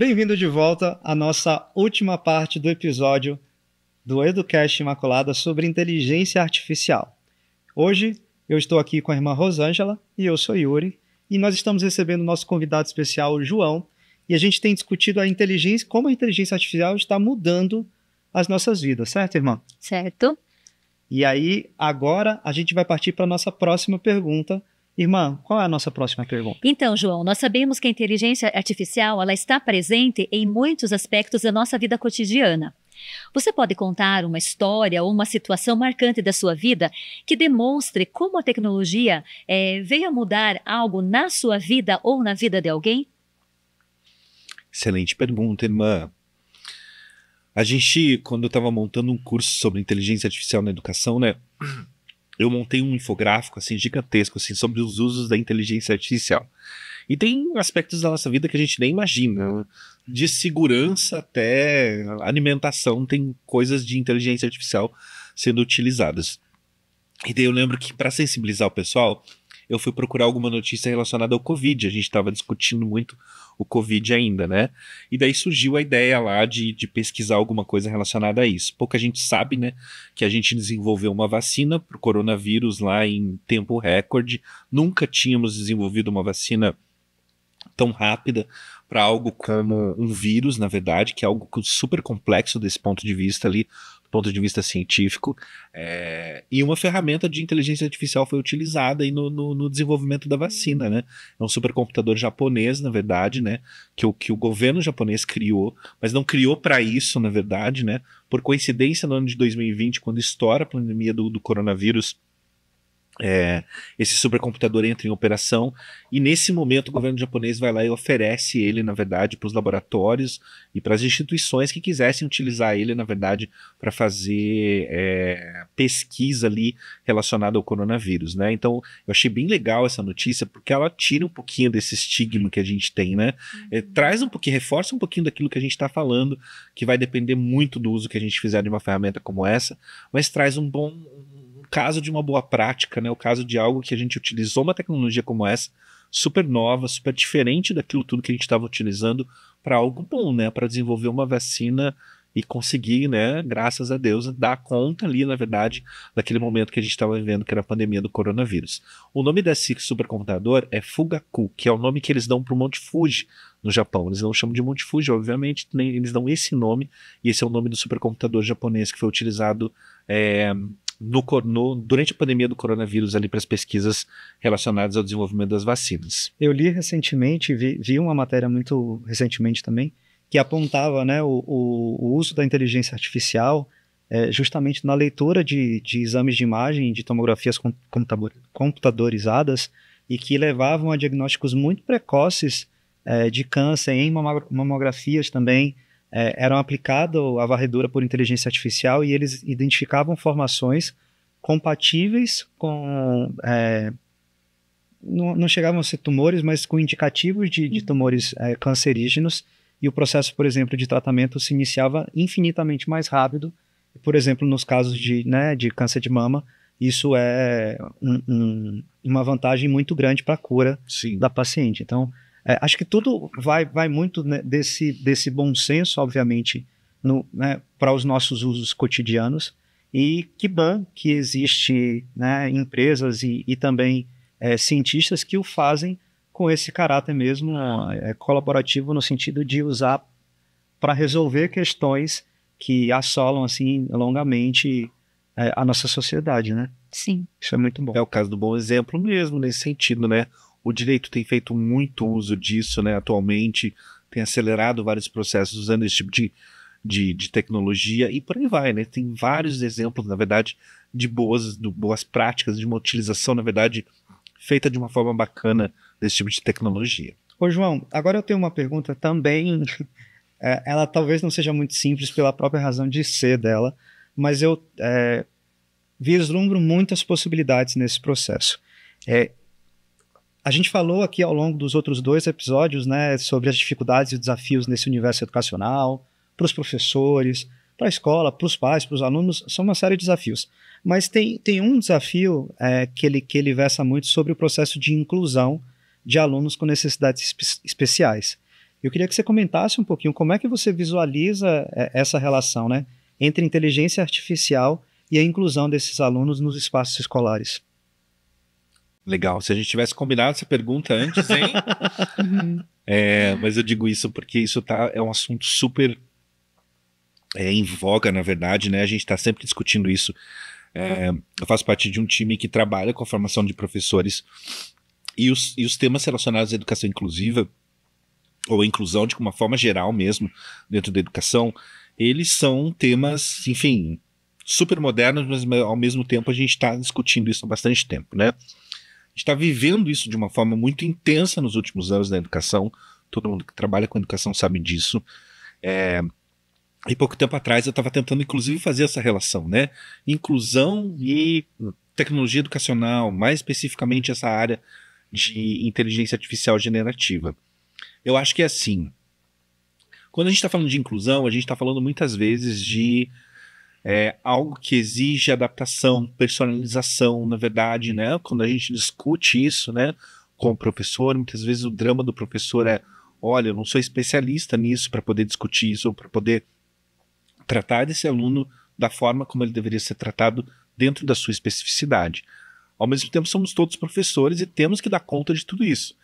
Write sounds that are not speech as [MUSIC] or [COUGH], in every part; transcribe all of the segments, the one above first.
Bem-vindo de volta à nossa última parte do episódio do EduCast Imaculada sobre inteligência artificial. Hoje eu estou aqui com a irmã Rosângela e eu sou Yuri, e nós estamos recebendo nosso convidado especial, João, e a gente tem discutido a inteligência, como a inteligência artificial está mudando as nossas vidas, certo, irmã? Certo. E aí, agora a gente vai partir para a nossa próxima pergunta, Irmã, qual é a nossa próxima pergunta? Então, João, nós sabemos que a inteligência artificial ela está presente em muitos aspectos da nossa vida cotidiana. Você pode contar uma história ou uma situação marcante da sua vida que demonstre como a tecnologia é, veio a mudar algo na sua vida ou na vida de alguém? Excelente pergunta, irmã. A gente, quando eu estava montando um curso sobre inteligência artificial na educação, né? eu montei um infográfico assim gigantesco assim sobre os usos da inteligência artificial. E tem aspectos da nossa vida que a gente nem imagina. De segurança até alimentação, tem coisas de inteligência artificial sendo utilizadas. E daí eu lembro que, para sensibilizar o pessoal, eu fui procurar alguma notícia relacionada ao Covid. A gente estava discutindo muito o Covid ainda, né? E daí surgiu a ideia lá de, de pesquisar alguma coisa relacionada a isso. Pouca gente sabe, né? Que a gente desenvolveu uma vacina para o coronavírus lá em tempo recorde. Nunca tínhamos desenvolvido uma vacina tão rápida para algo como um vírus, na verdade, que é algo super complexo desse ponto de vista ali ponto de vista científico, é, e uma ferramenta de inteligência artificial foi utilizada aí no, no, no, desenvolvimento da vacina, né? É um supercomputador japonês, na verdade, né? Que o, que o governo japonês criou, mas não criou para isso, na verdade, né? Por coincidência, no ano de 2020, quando estoura a pandemia do, do coronavírus, é, esse supercomputador entra em operação e nesse momento o governo japonês vai lá e oferece ele, na verdade, para os laboratórios e para as instituições que quisessem utilizar ele, na verdade, para fazer é, pesquisa ali relacionada ao coronavírus, né? Então eu achei bem legal essa notícia porque ela tira um pouquinho desse estigma que a gente tem, né? É, uhum. traz um pouquinho, reforça um pouquinho daquilo que a gente está falando, que vai depender muito do uso que a gente fizer de uma ferramenta como essa, mas traz um bom, um caso de uma boa prática, né? O caso de algo que a gente utilizou uma tecnologia como essa, super nova, super diferente daquilo tudo que a gente estava utilizando para algo bom, né? Para desenvolver uma vacina e conseguir, né, graças a Deus, dar conta ali, na verdade, daquele momento que a gente estava vivendo, que era a pandemia do coronavírus. O nome desse supercomputador é Fugaku, que é o nome que eles dão para o Monte Fuji no Japão. Eles não chamam de Monte Fuji, obviamente, nem, eles dão esse nome, e esse é o nome do supercomputador japonês que foi utilizado é, no, no, durante a pandemia do coronavírus ali para as pesquisas relacionadas ao desenvolvimento das vacinas. Eu li recentemente, vi, vi uma matéria muito recentemente também, que apontava né, o, o, o uso da inteligência artificial é, justamente na leitura de, de, exames de imagem, de tomografias computadorizadas, e que levavam a diagnósticos muito precoces é, de câncer em mamografias também, é, eram aplicada a varredura por inteligência artificial e eles identificavam formações compatíveis com. É, não, não, chegavam a ser tumores, mas com indicativos de, de uhum. tumores é, cancerígenos. E o processo, por exemplo, de tratamento se iniciava infinitamente mais rápido. Por exemplo, nos casos de, né, de câncer de mama, isso é um, um, uma vantagem muito grande para a cura Sim. da paciente. Então, é, acho que tudo vai, vai muito né, desse, desse bom senso, obviamente, né, para os nossos usos cotidianos. E que bom que existe né, empresas e, e também é, cientistas que o fazem com esse caráter mesmo é, colaborativo no sentido de usar para resolver questões que assolam assim longamente é, a nossa sociedade, né? Sim. Isso é muito bom. É o caso do bom exemplo mesmo nesse sentido, né? O direito tem feito muito uso disso, né? Atualmente tem acelerado vários processos usando esse tipo de, de, de tecnologia e por aí vai, né? Tem vários exemplos, na verdade, de boas, de boas práticas, de uma utilização, na verdade, feita de uma forma bacana desse tipo de tecnologia. Ô, João, agora eu tenho uma pergunta também. [LAUGHS] É, ela talvez não seja muito simples pela própria razão de ser dela, mas eu é, vislumbro muitas possibilidades nesse processo. É, a gente falou aqui ao longo dos outros dois episódios, né, sobre as dificuldades e desafios nesse universo educacional, para os professores, para a escola, para os pais, para os alunos, são uma série de desafios. Mas tem, tem um desafio é, que, ele, que ele versa muito sobre o processo de inclusão de alunos com necessidades espe especiais. Eu queria que você comentasse um pouquinho como é que você visualiza é, essa relação né, entre inteligência artificial e a inclusão desses alunos nos espaços escolares. Legal. Se a gente tivesse combinado essa pergunta antes, hein? [LAUGHS] Uhum. é, mas eu digo isso porque isso tá, é um assunto super é, em voga, na verdade, né? A gente está sempre discutindo isso. É, eu faço parte de um time que trabalha com a formação de professores e os, e os temas relacionados à educação inclusiva ou inclusão de uma forma geral mesmo dentro da educação, eles são temas, enfim, super modernos, mas ao mesmo tempo a gente está discutindo isso há bastante tempo, né? está vivendo isso de uma forma muito intensa nos últimos anos da educação. Todo mundo que trabalha com educação sabe disso. É, e pouco tempo atrás eu estava tentando, inclusive, fazer essa relação, né? Inclusão e tecnologia educacional, mais especificamente essa área de inteligência artificial generativa. Eu acho que é assim. Quando a gente está falando de inclusão, a gente está falando muitas vezes de é, algo que exige adaptação, personalização, na verdade, né? Quando a gente discute isso, né, com o professor, muitas vezes o drama do professor é, olha, eu não sou especialista nisso para poder discutir isso, para poder tratar desse aluno da forma como ele deveria ser tratado dentro da sua especificidade. Ao mesmo tempo, somos todos professores e temos que dar conta de tudo isso.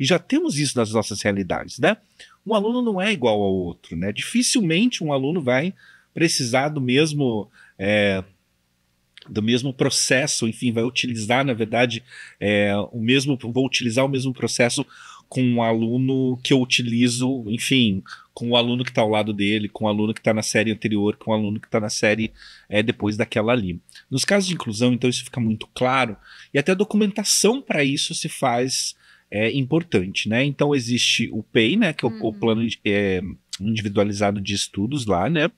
E já temos isso nas nossas realidades, né? Um aluno não é igual ao outro, né? Dificilmente um aluno vai precisar do mesmo. É, do mesmo processo, enfim, vai utilizar, na verdade, é, o mesmo, vou utilizar o mesmo processo com o aluno que eu utilizo, enfim, com o aluno que está ao lado dele, com o aluno que está na série anterior, com o aluno que está na série é, depois daquela ali. Nos casos de inclusão, então, isso fica muito claro, e até a documentação para isso se faz é, importante, né? Então, existe o PEI, né, que é o, hum. o uhum. plano é, individualizado de estudos lá, né?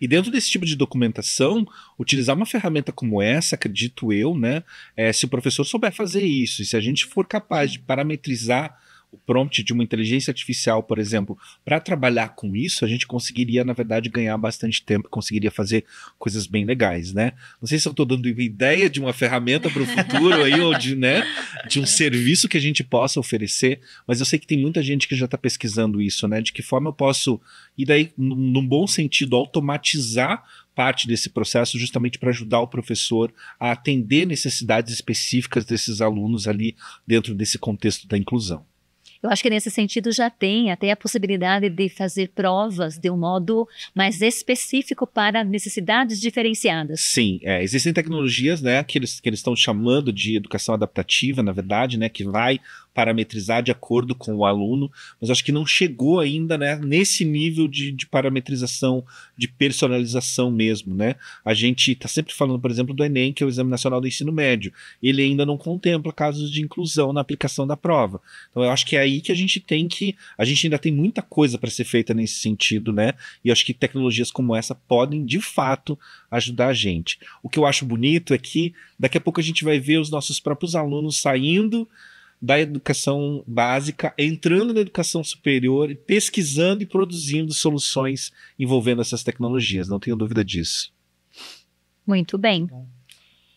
E dentro desse tipo de documentação, utilizar uma ferramenta como essa, acredito eu, né? É, se o professor souber fazer isso, e se a gente for capaz de parametrizar o prompt de uma inteligência artificial, por exemplo, para trabalhar com isso, a gente conseguiria, na verdade, ganhar bastante tempo, conseguiria fazer coisas bem legais, né? Não sei se eu estou dando uma ideia de uma ferramenta para o futuro aí, ou de, né, de um serviço que a gente possa oferecer, mas eu sei que tem muita gente que já está pesquisando isso, né? De que forma eu posso, e daí, num bom sentido, automatizar parte desse processo justamente para ajudar o professor a atender necessidades específicas desses alunos ali dentro desse contexto da inclusão. Eu acho que nesse sentido já tem até a possibilidade de fazer provas de um modo mais específico para necessidades diferenciadas. Sim, é, existem tecnologias, né, que eles que eles estão chamando de educação adaptativa, na verdade, né, que vai parametrizar de acordo com o aluno, mas acho que não chegou ainda né, nesse nível de, de parametrização, de personalização mesmo. Né? A gente está sempre falando, por exemplo, do Enem, que é o Exame Nacional do Ensino Médio. Ele ainda não contempla casos de inclusão na aplicação da prova. Então eu acho que é aí que a gente tem que. A gente ainda tem muita coisa para ser feita nesse sentido, né? E acho que tecnologias como essa podem, de fato, ajudar a gente. O que eu acho bonito é que daqui a pouco a gente vai ver os nossos próprios alunos saindo da educação básica, entrando na educação superior, pesquisando e produzindo soluções envolvendo essas tecnologias, não tenho dúvida disso. Muito bem.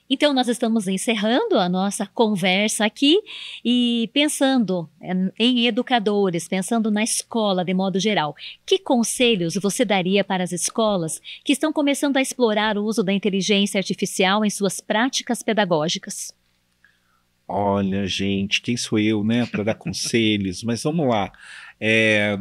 Então, nós estamos encerrando a nossa conversa aqui e pensando é, em educadores, pensando na escola de modo geral, que conselhos você daria para as escolas que estão começando a explorar o uso da inteligência artificial em suas práticas pedagógicas? Olha, gente, quem sou eu, né, para dar conselhos? Mas vamos lá. É,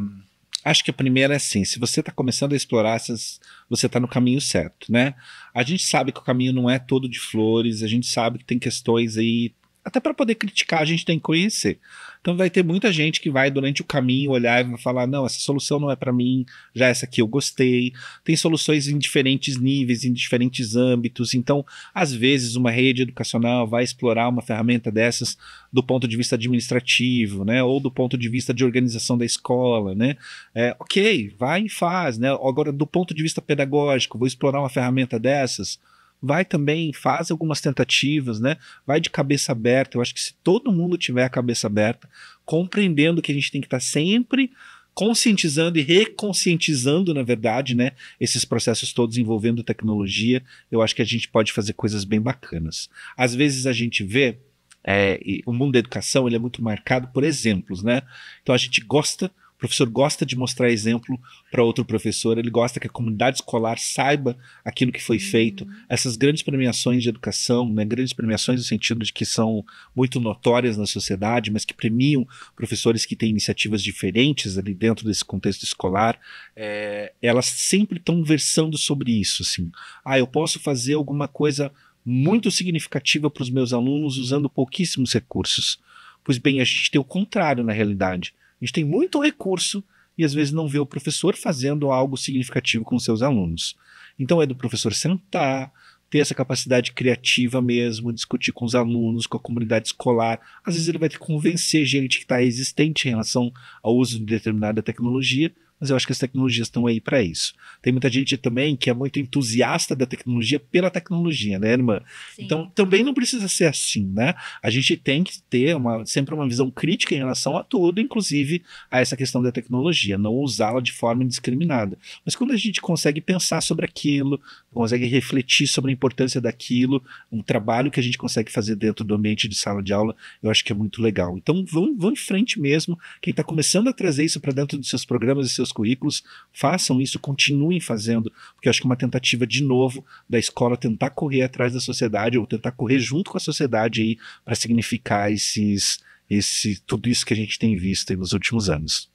acho que a primeira é assim: se você está começando a explorar essas, você está no caminho certo, né? A gente sabe que o caminho não é todo de flores, a gente sabe que tem questões aí até para poder criticar, a gente tem que conhecer. Então vai ter muita gente que vai durante o caminho olhar e vai falar: não, essa solução não é para mim, já essa aqui eu gostei. Tem soluções em diferentes níveis, em diferentes âmbitos. Então, às vezes, uma rede educacional vai explorar uma ferramenta dessas do ponto de vista administrativo, né? Ou do ponto de vista de organização da escola, né? É, ok, vai e faz, né? Agora, do ponto de vista pedagógico, vou explorar uma ferramenta dessas vai também, faz algumas tentativas, né? Vai de cabeça aberta. Eu acho que se todo mundo tiver a cabeça aberta, compreendendo que a gente tem que estar tá sempre conscientizando e reconscientizando, na verdade, né, esses processos todos envolvendo tecnologia, eu acho que a gente pode fazer coisas bem bacanas. Às vezes a gente vê é, o mundo da educação ele é muito marcado por exemplos, né? Então a gente gosta professor gosta de mostrar exemplo para outro professor, ele gosta que a comunidade escolar saiba aquilo que foi uhum. feito. Essas grandes premiações de educação, né, grandes premiações no sentido de que são muito notórias na sociedade, mas que premiam professores que têm iniciativas diferentes ali dentro desse contexto escolar, é, elas sempre estão versando sobre isso. Assim. Ah, eu posso fazer alguma coisa muito significativa para os meus alunos usando pouquíssimos recursos. Pois bem, a gente tem o contrário na realidade. A gente tem muito recurso e às vezes não vê o professor fazendo algo significativo com seus alunos. Então é do professor sentar, ter essa capacidade criativa mesmo, discutir com os alunos, com a comunidade escolar. Às vezes ele vai ter que convencer gente que está existente em relação ao uso de determinada tecnologia, mas eu acho que as tecnologias estão aí para isso. Tem muita gente também que é muito entusiasta da tecnologia pela tecnologia, né, irmã? Sim. Então também não precisa ser assim, né? A gente tem que ter uma, sempre uma visão crítica em relação a tudo, inclusive a essa questão da tecnologia, não usá-la de forma indiscriminada. Mas quando a gente consegue pensar sobre aquilo, consegue refletir sobre a importância daquilo, um trabalho que a gente consegue fazer dentro do ambiente de sala de aula, eu acho que é muito legal. Então vão, vão em frente mesmo. Quem está começando a trazer isso para dentro dos seus programas e seus currículos, façam isso, continuem fazendo, porque eu acho que é uma tentativa de novo da escola tentar correr atrás da sociedade ou tentar correr junto com a sociedade aí para significar esses esse tudo isso que a gente tem visto nos últimos anos.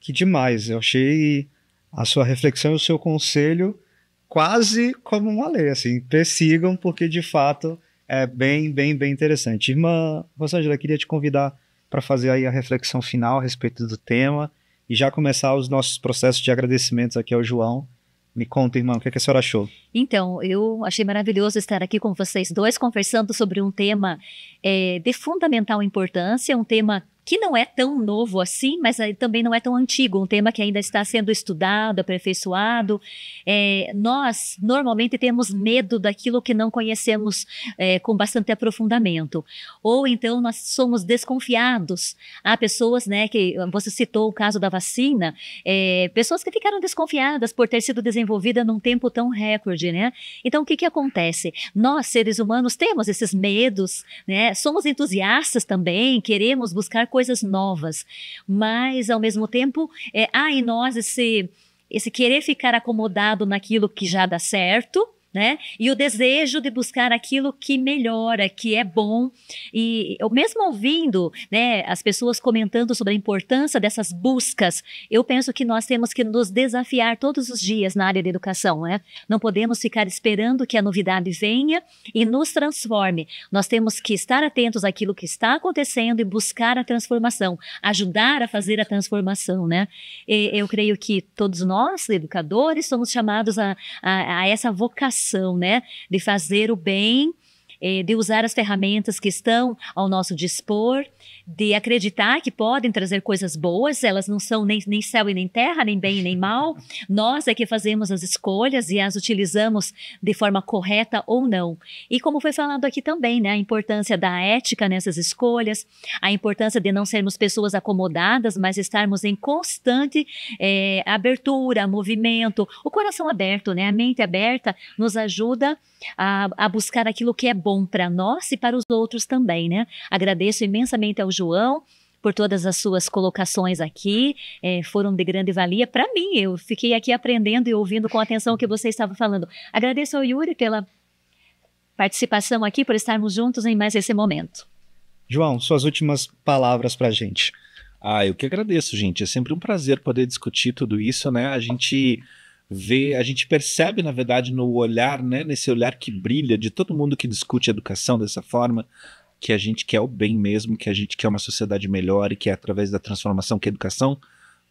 Que demais, eu achei a sua reflexão e o seu conselho quase como uma lei, assim, persigam porque de fato é bem, bem, bem interessante. Irmã Rosângela, queria te convidar para fazer aí a reflexão final a respeito do tema e já começar os nossos processos de agradecimentos aqui ao João. Me conta, irmão, o que, é que a senhora achou? Então, eu achei maravilhoso estar aqui com vocês dois, conversando sobre um tema é, de fundamental importância, um tema que não é tão novo assim, mas também não é tão antigo, um tema que ainda está sendo estudado, aperfeiçoado. É, nós, normalmente, temos medo daquilo que não conhecemos é, com bastante aprofundamento. Ou então nós somos desconfiados. Há pessoas, né, que você citou o caso da vacina, é, pessoas que ficaram desconfiadas por ter sido desenvolvida num tempo tão recorde, né? Então, o que, que acontece? Nós, seres humanos, temos esses medos, né? Somos entusiastas também, queremos buscar coisas coisas novas, mas ao mesmo tempo é, há ah, em nós esse, esse querer ficar acomodado naquilo que já dá certo né? E o desejo de buscar aquilo que melhora, que é bom. E eu mesmo ouvindo, né, as pessoas comentando sobre a importância dessas buscas, eu penso que nós temos que nos desafiar todos os dias na área da educação, né? Não podemos ficar esperando que a novidade venha e nos transforme. Nós temos que estar atentos àquilo que está acontecendo e buscar a transformação, ajudar a fazer a transformação, né? E eu creio que todos nós, educadores, somos chamados a, a, a essa vocação né? De fazer o bem é, de usar as ferramentas que estão ao nosso dispor, de acreditar que podem trazer coisas boas, elas não são nem, nem céu e nem terra, nem bem e nem mal. [LAUGHS] Nós é que fazemos as escolhas e as utilizamos de forma correta ou não. E como foi falado aqui também, né, a importância da ética nessas escolhas, a importância de não sermos pessoas acomodadas, mas estarmos em constante é, abertura, movimento, o coração aberto, né, a mente aberta nos ajuda a, a buscar aquilo que é bom bom para nós e para os outros também, né? Agradeço imensamente ao João por todas as suas colocações aqui, é, foram de grande valia para mim. Eu fiquei aqui aprendendo e ouvindo com atenção o que você estava falando. Agradeço ao Yuri pela participação aqui, por estarmos juntos em mais esse momento. João, suas últimas palavras para a gente. Ah, eu que agradeço, gente. É sempre um prazer poder discutir tudo isso, né? A gente vê, a gente percebe, na verdade, no olhar, né, nesse olhar que brilha de todo mundo que discute educação dessa forma, que a gente quer o bem mesmo, que a gente quer uma sociedade melhor e que é através da transformação que a educação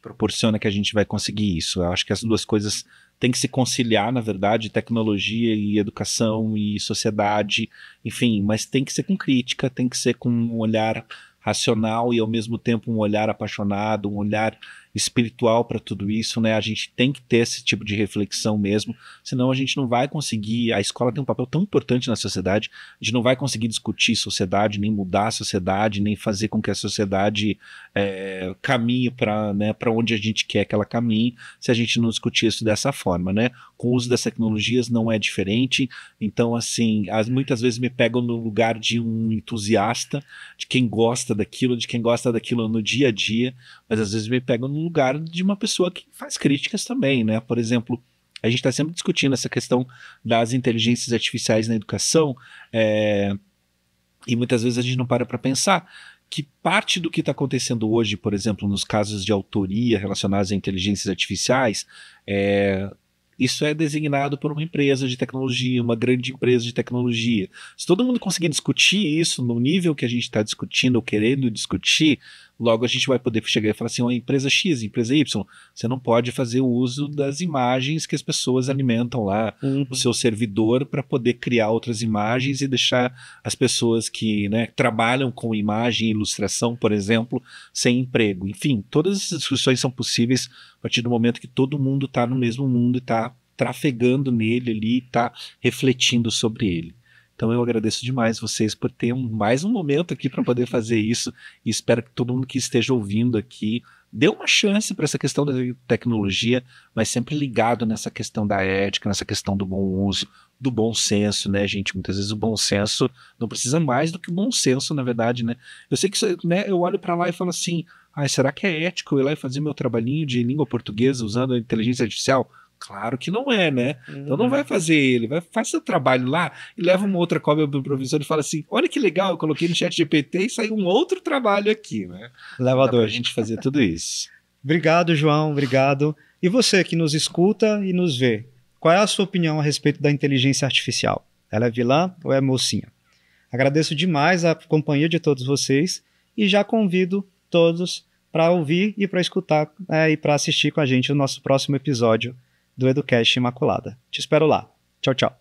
proporciona que a gente vai conseguir isso. Eu acho que as duas coisas têm que se conciliar, na verdade, tecnologia e educação e sociedade, enfim, mas tem que ser com crítica, tem que ser com um olhar racional e ao mesmo tempo um olhar apaixonado, um olhar espiritual para tudo isso, né? A gente tem que ter esse tipo de reflexão mesmo, senão a gente não vai conseguir. A escola tem um papel tão importante na sociedade, a gente não vai conseguir discutir sociedade, nem mudar a sociedade, nem fazer com que a sociedade é, caminhe para né, onde a gente quer que ela caminhe, se a gente não discutir isso dessa forma, né? Com o uso das tecnologias não é diferente, então, assim, as, muitas vezes me pegam no lugar de um entusiasta, de quem gosta daquilo, de quem gosta daquilo no dia a dia, mas às vezes me pega no lugar de uma pessoa que faz críticas também, né? Por exemplo, a gente está sempre discutindo essa questão das inteligências artificiais na educação, é, e muitas vezes a gente não para para pensar que parte do que está acontecendo hoje, por exemplo, nos casos de autoria relacionados a inteligências artificiais, é, isso é designado por uma empresa de tecnologia, uma grande empresa de tecnologia. Se todo mundo conseguir discutir isso no nível que a gente está discutindo ou querendo discutir, Logo, a gente vai poder chegar e falar assim: oh, empresa X, empresa Y, você não pode fazer o uso das imagens que as pessoas alimentam lá uhum. o seu servidor para poder criar outras imagens e deixar as pessoas que né, trabalham com imagem e ilustração, por exemplo, sem emprego. Enfim, todas essas discussões são possíveis a partir do momento que todo mundo está no mesmo mundo e está trafegando nele ali, está refletindo sobre ele. Então eu agradeço demais vocês por ter um, mais um momento aqui para poder fazer isso e espero que todo mundo que esteja ouvindo aqui dê uma chance para essa questão da tecnologia, mas sempre ligado nessa questão da ética, nessa questão do bom uso, do bom senso, né, gente? Muitas vezes o bom senso não precisa mais do que o bom senso, na verdade, né? Eu sei que né, eu olho para lá e falo assim, ah, será que é ético eu ir lá e fazer meu trabalhinho de língua portuguesa usando a inteligência artificial? Claro que não é, né? Uhum. Então não uhum. vai fazer ele, vai fazer seu trabalho lá e leva uma outra cópia para o professor e fala assim: olha que legal, eu coloquei no chat GPT e saiu um outro trabalho aqui, né? Levador. a gente fazer tudo isso. [LAUGHS] obrigado, João, obrigado. E você que nos escuta e nos vê, qual é a sua opinião a respeito da inteligência artificial? Ela é vilã ou é mocinha? Agradeço demais a companhia de todos vocês e já convido todos para ouvir e para escutar é, e para assistir com a gente o nosso próximo episódio do Educast Imaculada. Te espero lá. Tchau, tchau.